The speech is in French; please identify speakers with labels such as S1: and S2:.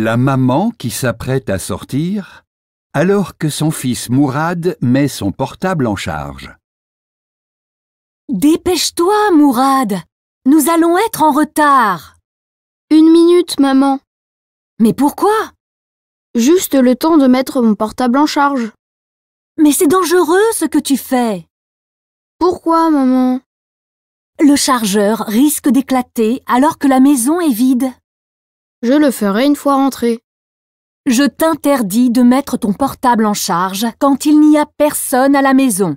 S1: La maman qui s'apprête à sortir alors que son fils Mourad met son portable en charge.
S2: Dépêche-toi, Mourad Nous allons être en retard Une minute, maman. Mais pourquoi Juste le temps de mettre mon portable en charge. Mais c'est dangereux ce que tu fais Pourquoi, maman Le chargeur risque d'éclater alors que la maison est vide. Je le ferai une fois rentré. Je t'interdis de mettre ton portable en charge quand il n'y a personne à la maison.